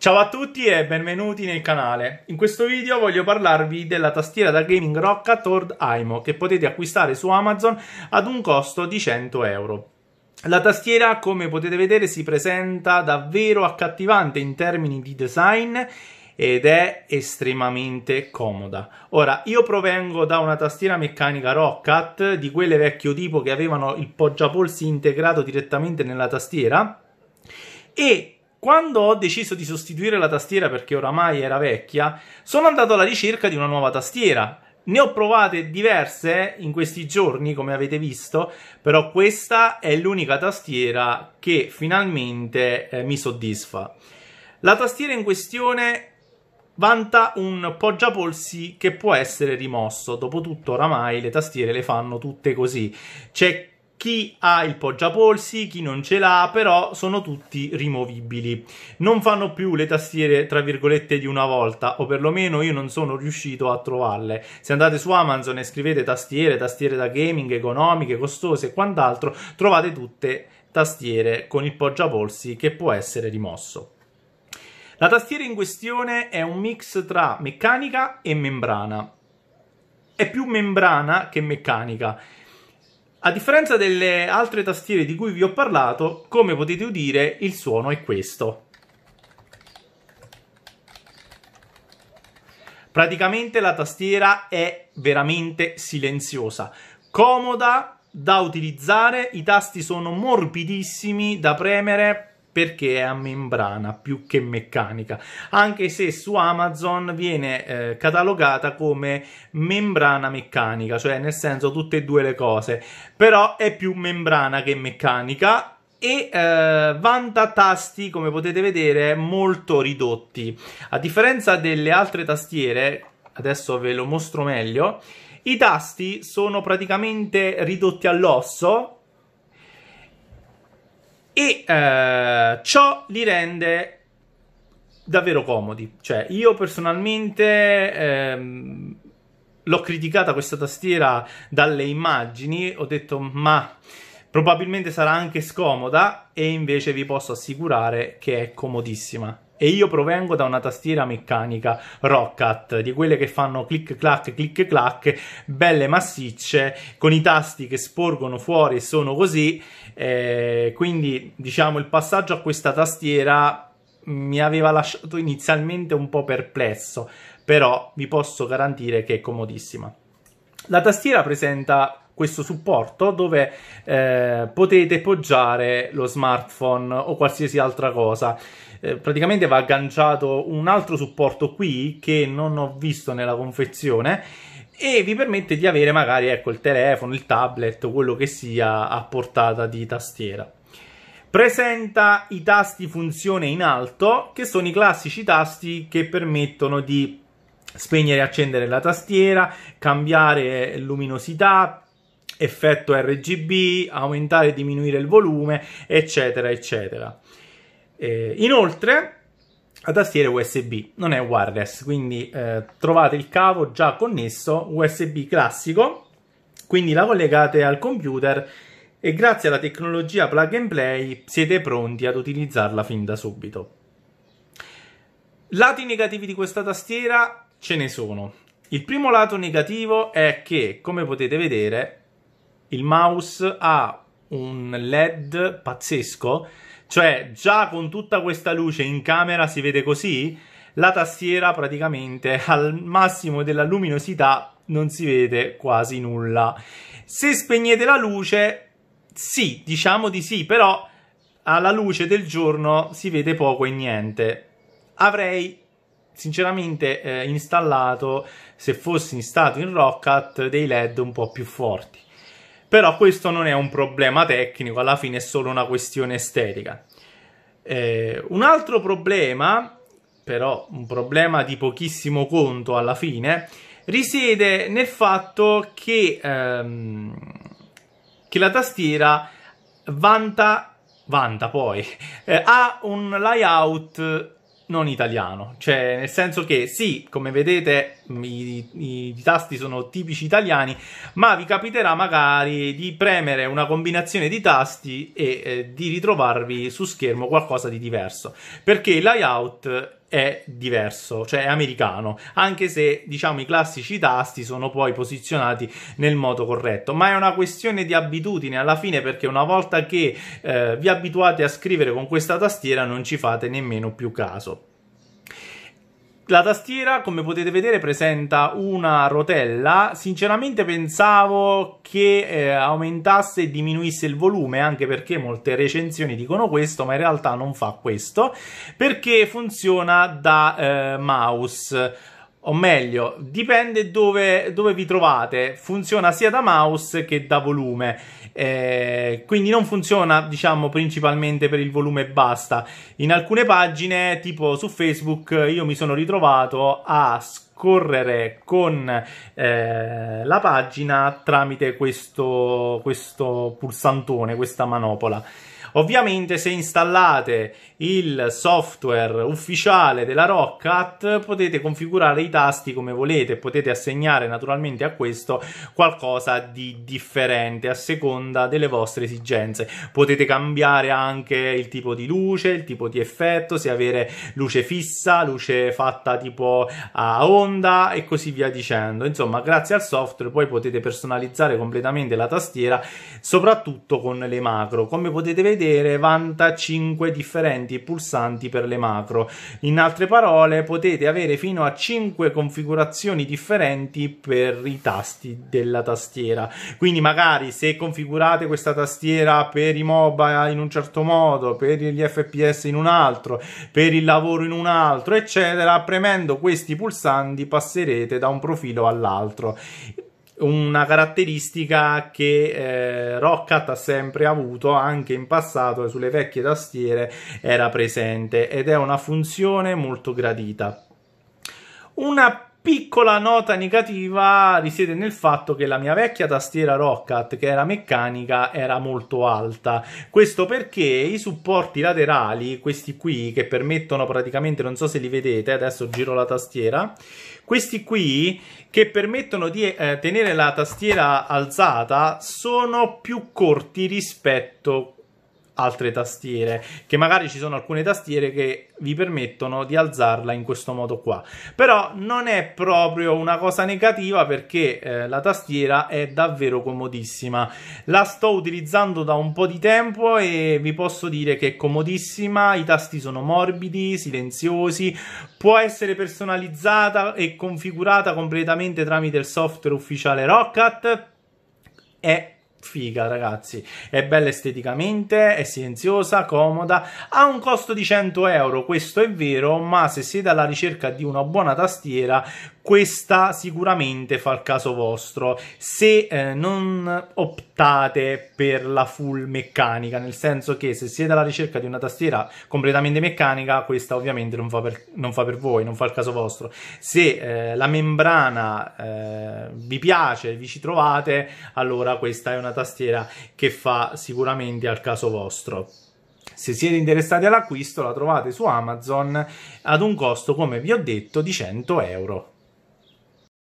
Ciao a tutti e benvenuti nel canale. In questo video voglio parlarvi della tastiera da gaming Rocca Tord Aimo che potete acquistare su Amazon ad un costo di 100 euro. La tastiera, come potete vedere, si presenta davvero accattivante in termini di design ed è estremamente comoda. Ora, io provengo da una tastiera meccanica Roccat, di quelle vecchio tipo che avevano il poggiapolsi integrato direttamente nella tastiera e quando ho deciso di sostituire la tastiera perché oramai era vecchia, sono andato alla ricerca di una nuova tastiera. Ne ho provate diverse in questi giorni, come avete visto, però questa è l'unica tastiera che finalmente eh, mi soddisfa. La tastiera in questione vanta un poggiapolsi che può essere rimosso. Dopotutto, oramai le tastiere le fanno tutte così. C'è chi ha il poggiapolsi, chi non ce l'ha, però sono tutti rimovibili. Non fanno più le tastiere, tra virgolette, di una volta, o perlomeno io non sono riuscito a trovarle. Se andate su Amazon e scrivete tastiere, tastiere da gaming, economiche, costose e quant'altro, trovate tutte tastiere con il poggiapolsi che può essere rimosso. La tastiera in questione è un mix tra meccanica e membrana. È più membrana che meccanica a differenza delle altre tastiere di cui vi ho parlato, come potete udire il suono è questo. Praticamente la tastiera è veramente silenziosa, comoda da utilizzare, i tasti sono morbidissimi da premere perché è a membrana più che meccanica, anche se su Amazon viene eh, catalogata come membrana meccanica, cioè nel senso tutte e due le cose, però è più membrana che meccanica e eh, vanta tasti come potete vedere molto ridotti a differenza delle altre tastiere adesso ve lo mostro meglio i tasti sono praticamente ridotti all'osso e eh, ciò li rende davvero comodi. Cioè, io personalmente ehm, l'ho criticata questa tastiera dalle immagini, ho detto ma probabilmente sarà anche scomoda e invece vi posso assicurare che è comodissima e io provengo da una tastiera meccanica Rockcat, di quelle che fanno clic clac clic clac, belle massicce, con i tasti che sporgono fuori e sono così, eh, quindi diciamo il passaggio a questa tastiera mi aveva lasciato inizialmente un po' perplesso, però vi posso garantire che è comodissima. La tastiera presenta questo supporto dove eh, potete poggiare lo smartphone o qualsiasi altra cosa. Eh, praticamente va agganciato un altro supporto qui che non ho visto nella confezione e vi permette di avere magari ecco, il telefono, il tablet, quello che sia a portata di tastiera. Presenta i tasti funzione in alto, che sono i classici tasti che permettono di spegnere e accendere la tastiera, cambiare eh, luminosità, effetto RGB, aumentare e diminuire il volume, eccetera, eccetera. Eh, inoltre, la tastiera USB, non è wireless, quindi eh, trovate il cavo già connesso USB classico, quindi la collegate al computer e grazie alla tecnologia plug and play siete pronti ad utilizzarla fin da subito. Lati negativi di questa tastiera ce ne sono. Il primo lato negativo è che, come potete vedere, il mouse ha un LED pazzesco, cioè già con tutta questa luce in camera si vede così, la tastiera praticamente al massimo della luminosità non si vede quasi nulla. Se spegnete la luce, sì, diciamo di sì, però alla luce del giorno si vede poco e niente. Avrei sinceramente eh, installato, se fossi stato in rockat dei LED un po' più forti. Però questo non è un problema tecnico, alla fine è solo una questione estetica. Eh, un altro problema, però un problema di pochissimo conto alla fine, risiede nel fatto che, ehm, che la tastiera vanta, vanta poi, eh, ha un layout non italiano, cioè nel senso che sì, come vedete i, i, i, tasti sono tipici italiani, ma vi capiterà magari di premere una combinazione di tasti e eh, di ritrovarvi su schermo qualcosa di diverso, perché il layout è diverso, cioè è americano, anche se diciamo i classici tasti sono poi posizionati nel modo corretto, ma è una questione di abitudine alla fine perché una volta che eh, vi abituate a scrivere con questa tastiera non ci fate nemmeno più caso. La tastiera, come potete vedere, presenta una rotella. Sinceramente pensavo che eh, aumentasse e diminuisse il volume, anche perché molte recensioni dicono questo, ma in realtà non fa questo, perché funziona da eh, mouse o meglio, dipende dove, dove, vi trovate, funziona sia da mouse che da volume, eh, quindi non funziona diciamo principalmente per il volume e basta. In alcune pagine, tipo su Facebook, io mi sono ritrovato a scoprire correre con eh, la pagina tramite questo, questo pulsantone, questa manopola. Ovviamente se installate il software ufficiale della Rocket potete configurare i tasti come volete, potete assegnare naturalmente a questo qualcosa di differente a seconda delle vostre esigenze. Potete cambiare anche il tipo di luce, il tipo di effetto, se avere luce fissa, luce fatta tipo a onda sponda e così via dicendo. Insomma, grazie al software poi potete personalizzare completamente la tastiera, soprattutto con le macro. Come potete vedere, vanta 5 differenti pulsanti per le macro. In altre parole, potete avere fino a 5 configurazioni differenti per i tasti della tastiera. Quindi magari se configurate questa tastiera per i mobile in un certo modo, per gli FPS in un altro, per il lavoro in un altro, eccetera, premendo questi pulsanti quindi passerete da un profilo all'altro una caratteristica che eh, Rocket ha sempre avuto anche in passato sulle vecchie tastiere era presente ed è una funzione molto gradita una piccola nota negativa risiede nel fatto che la mia vecchia tastiera Rockat, che era meccanica, era molto alta. Questo perché i supporti laterali, questi qui, che permettono praticamente, non so se li vedete, adesso giro la tastiera, questi qui che permettono di eh, tenere la tastiera alzata sono più corti rispetto a altre tastiere che magari ci sono alcune tastiere che vi permettono di alzarla in questo modo qua però non è proprio una cosa negativa perché eh, la tastiera è davvero comodissima la sto utilizzando da un po' di tempo e vi posso dire che è comodissima i tasti sono morbidi silenziosi può essere personalizzata e configurata completamente tramite il software ufficiale Rocket è figa, ragazzi. È bella esteticamente, è silenziosa, comoda, ha un costo di 100 euro, questo è vero, ma se siete alla ricerca di una buona tastiera, questa sicuramente fa il caso vostro se eh, non optate per la full meccanica, nel senso che se siete alla ricerca di una tastiera completamente meccanica, questa ovviamente non fa per, non fa per voi, non fa il caso vostro. Se eh, la membrana eh, vi piace, vi ci trovate, allora questa è una tastiera che fa sicuramente al caso vostro. Se siete interessati all'acquisto la trovate su Amazon ad un costo, come vi ho detto, di 100 euro.